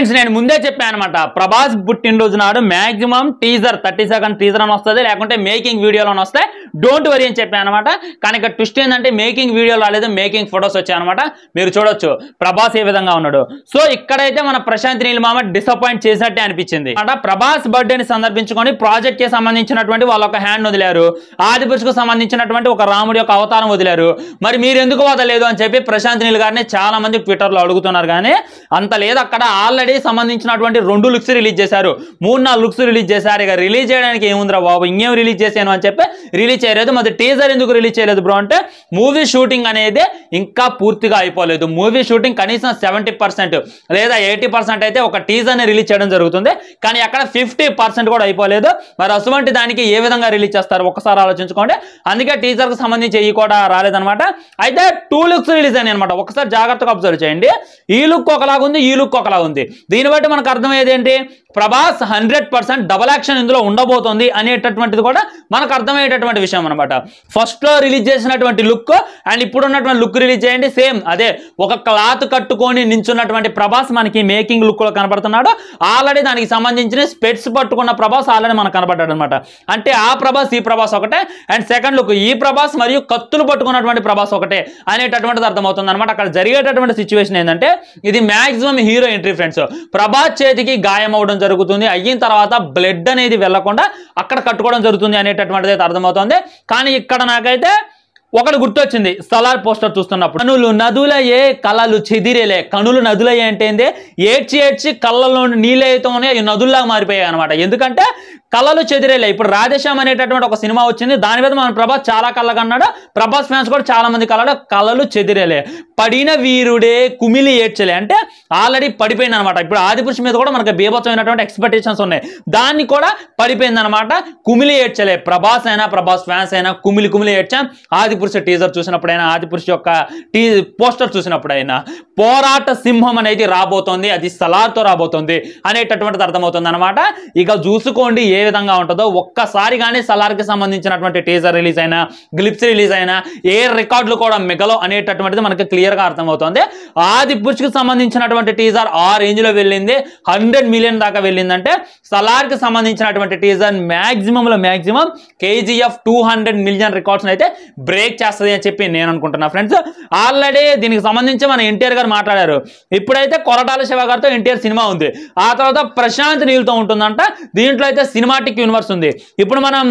friends నేను ముందే చెప్పాను అనమాట ప్రభాస్ పుట్టినరోజు నాడు maximum teaser thirty second teaser అని వస్తుంది లేకుంటే మేకింగ్ వీడియోలో వస్తాయి డోంట్ వరీ అని చెప్పాను అనమాట కానీ ఇక్కడ ట్విస్ట్ ఏంటంటే మేకింగ్ వీడియో రాలేదు మేకింగ్ ఫొటోస్ వచ్చాయనమాట మీరు చూడొచ్చు ప్రభాస్ ఏ విధంగా ఉన్నాడు సో ఇక్కడైతే మన ప్రశాంత్ నీల్ మామ డిసప్పాయింట్ చేసినట్టే అనిపించింది అంటే ప్రభాస్ బర్త్డేని సందర్భించుకొని ప్రాజెక్ట్ కి సంబంధించినటువంటి వాళ్ళ ఒక హ్యాండ్ వదిలారు ఆది పురుషుకు సంబంధించినటువంటి ఒక రాముడి యొక్క అవతారం వదిలారు మరి మీరు ఎందుకు వదలేదు అని చెప్పి ప్రశాంత్ నీల్ గారిని చాలా మంది ట్విట్టర్లో అడుగుతున్నారు కానీ అంత లేదు అక్కడ ఆల్రెడీ ఆల్రెడీ సంబంధించినటువంటి రెండు లుక్స్ రిలీజ్ చేశారు మూడు నాలుగు లుక్స్ రిలీజ్ చేశారు ఇక రిలీజ్ చేయడానికి ఏముందిరా బాబు ఇంకేం రిలీజ్ చేశాను అని చెప్పి రిలీజ్ చేయలేదు మరి టీజర్ ఎందుకు రిలీజ్ చేయలేదు బ్రో అంటే మూవీ షూటింగ్ అనేది ఇంకా పూర్తిగా అయిపోలేదు మూవీ షూటింగ్ కనీసం సెవెంటీ లేదా ఎయిటీ అయితే ఒక టీజర్ని రిలీజ్ చేయడం జరుగుతుంది కానీ అక్కడ ఫిఫ్టీ కూడా అయిపోలేదు మరి అటువంటి దానికి ఏ విధంగా రిలీజ్ చేస్తారు ఒకసారి ఆలోచించుకోండి అందుకే టీజర్కి సంబంధించి ఈ కూడా రాలేదనమాట అయితే టూ లుక్స్ రిలీజ్ అయినాయి అనమాట ఒకసారి జాగ్రత్తగా అబ్జర్వ్ చేయండి ఈ లుక్ ఒకలాగా ఉంది ఈ లుక్ ఒకలాగా ఉంది దీన్ని బట్టి మనకు అర్థమయ్యేది ఏంటి Prabhas hundred percent double action ఇందులో ఉండబోతోంది అనేటటువంటిది కూడా మనకు అర్థమయ్యేటటువంటి విషయం అనమాట ఫస్ట్లో రిలీజ్ చేసినటువంటి లుక్ అండ్ ఇప్పుడు ఉన్నటువంటి లుక్ రిలీజ్ చేయండి సేమ్ అదే ఒక క్లాత్ కట్టుకొని నించున్నటువంటి ప్రభాస్ మనకి మేకింగ్ లుక్లో కనబడుతున్నాడు ఆల్రెడీ దానికి సంబంధించిన స్పెట్స్ పట్టుకున్న ప్రభాస్ ఆల్రెడీ మనకు కనబడ్డాడు అనమాట అంటే ఆ ప్రభాస్ ఈ ప్రభాస్ ఒకటే అండ్ సెకండ్ లుక్ ఈ ప్రభాస్ మరియు కత్తులు పట్టుకున్నటువంటి ప్రభాస్ ఒకటే అనేటటువంటిది అర్థమవుతుంది అనమాట అక్కడ జరిగేటటువంటి సిచ్యువేషన్ ఏంటంటే ఇది maximum hero entry friends Prabhas చేతికి గాయం అవడం జరుగుతుంది అయిన తర్వాత బ్లడ్ అనేది వెళ్లకుండా అక్కడ కట్టుకోవడం జరుగుతుంది అనేటటువంటిది అయితే అర్థమవుతుంది కానీ ఇక్కడ నాకైతే ఒకటి గుర్తొచ్చింది సలార్ పోస్టర్ చూస్తున్నప్పుడు కనులు నదులయే కళలు చెదిరేలే కనులు నదులయ్యే అంటే ఏంది ఏడ్చి ఏడ్చి కళ్ళలో నీళ్ళైతే ఉన్నాయి అవి నదుల్లాగా మారిపోయాయి అనమాట ఎందుకంటే కళలు చెదిరేలే ఇప్పుడు రాధేశ్యామ్ అనేటటువంటి ఒక సినిమా వచ్చింది దాని మీద మన ప్రభాస్ చాలా అన్నాడు ప్రభాస్ ఫ్యాన్స్ కూడా చాలా మంది కళ్ళడు కళలు చెదిరేలే పడిన వీరుడే కుమిలి ఏడ్చలే అంటే ఆల్రెడీ పడిపోయింది అనమాట ఇప్పుడు ఆది మీద కూడా మనకు బీభత్సమైనటువంటి ఎక్స్పెక్టేషన్స్ ఉన్నాయి దాన్ని కూడా పడిపోయింది అనమాట కుమిలి ఏడ్చలే ప్రభాస్ అయినా ప్రభాస్ ఫ్యాన్స్ అయినా కుమిలి కుమిలి ఏడ్చాం ఆది ఆదిపురుష టీజర్ చూసినప్పుడైనా ఆదిపురుష యొక్క టీ పోస్టర్ చూసినప్పుడైనా పోరాట సింహం అనేది రాబోతోంది అది సలార్తో రాబోతోంది అనేటటువంటిది అర్థమవుతుంది అనమాట ఇక చూసుకోండి ఏ విధంగా ఉంటుందో ఒక్కసారి కానీ సలార్కి సంబంధించినటువంటి టీజర్ రిలీజ్ అయినా గ్లిప్స్ రిలీజ్ అయినా ఏ రికార్డులు కూడా మిగలో అనేటటువంటిది మనకి క్లియర్గా అర్థమవుతుంది ఆదిపురుషుకి సంబంధించినటువంటి టీజర్ ఆ రేంజ్లో వెళ్ళింది హండ్రెడ్ మిలియన్ దాకా వెళ్ళిందంటే సలార్కి సంబంధించినటువంటి టీజర్ మ్యాక్సిమంలో maximum KGF two hundred million records అయితే బ్రేక్ బ్రేక్ చేస్తుంది అని చెప్పి నేను అనుకుంటున్నా ఫ్రెండ్స్ ఆల్రెడీ దీనికి సంబంధించి మన ఎన్టీఆర్ గారు మాట్లాడారు ఇప్పుడైతే కొరటాల శివ గారితో ఎన్టీఆర్ సినిమా ఉంది ఆ తర్వాత ప్రశాంత్ నీళ్ళతో ఉంటుందంట దీంట్లో అయితే సినిమాటిక్ యూనివర్స్ ఉంది ఇప్పుడు మనం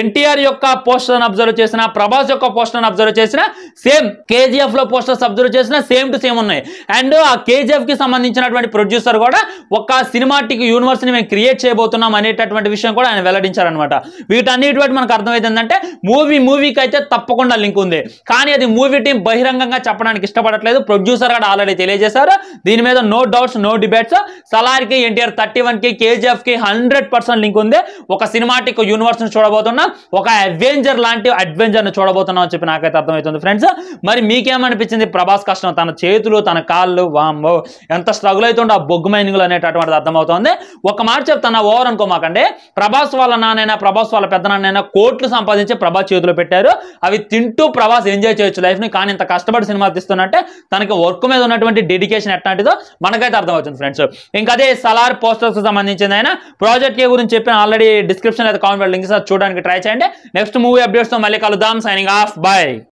ఎన్టీఆర్ యొక్క పోస్టర్ అబ్జర్వ్ చేసిన ప్రభాస్ యొక్క పోస్టర్ అబ్జర్వ్ చేసిన సేమ్ కేజీఎఫ్ లో పోస్టర్స్ అబ్జర్వ్ చేసిన సేమ్ టు సేమ్ ఉన్నాయి అండ్ ఆ కేజీఎఫ్ కి సంబంధించినటువంటి ప్రొడ్యూసర్ కూడా ఒక సినిమాటిక్ యూనివర్స్ ని మేము క్రియేట్ చేయబోతున్నాం అనేటటువంటి విషయం కూడా ఆయన వెల్లడించారనమాట వీటన్నిటి మనకు అర్థమైంది ఏంటంటే మూవీ మూవీకి అయితే తప్పకుండా లింక్ ఉంది కానీ అది మూవీ టీం బహిరంగంగా చెప్పడానికి ఇష్టపడట్లేదు ప్రొడ్యూసర్ కూడా ఆల్రెడీ తెలియజేశారు దీని మీద నో డౌట్స్ నో డిబేట్స్ సలార్కి ఎన్టీఆర్ థర్టీ వన్కి కేజీఎఫ్కి హండ్రెడ్ లింక్ ఉంది ఒక సినిమాటిక్ యూనివర్స్ని చూడబోతున్నాం ఒక అడ్వెంచర్ లాంటి అడ్వెంచర్ని చూడబోతున్నాం అని చెప్పి నాకైతే అర్థమవుతుంది ఫ్రెండ్స్ మరి మీకేమనిపించింది ప్రభాస్ కష్టం తన చేతులు తన కాళ్ళు వామ్మో ఎంత స్ట్రగుల్ అవుతుండో ఆ బొగ్గు మైనింగ్లు అనేటటువంటిది అర్థమవుతుంది ఒక మాట చెప్తాను ఓవర్ అనుకో మాకండి ప్రభాస్ వాళ్ళ నాన్నైనా ప్రభాస్ వాళ్ళ పెద్ద నాన్నైనా కోట్లు సంపాదించి ప్రభాస్ చేతిలో పెట్టారు అవి తింటూ వింటూ ప్రవాస్ ఎంజాయ్ చేయొచ్చు లైఫ్ని కానీ ఇంత కష్టపడి సినిమా తీస్తున్నట్టే తనకి వర్క్ మీద ఉన్నటువంటి డెడికేషన్ ఎట్లాంటిదో మనకైతే అర్థమవుతుంది ఫ్రెండ్స్ ఇంకదే సలార్ పోస్టర్స్ సంబంధించింది అయినా ప్రాజెక్ట్ కే గురించి చెప్పిన ఆల్రెడీ డిస్క్రిప్షన్ లేదా కామెంట్ లింక్స్ చూడడానికి ట్రై చేయండి నెక్స్ట్ మూవీ అప్డేట్స్తో మళ్ళీ కలుద్దాం సైనింగ్ ఆఫ్ బై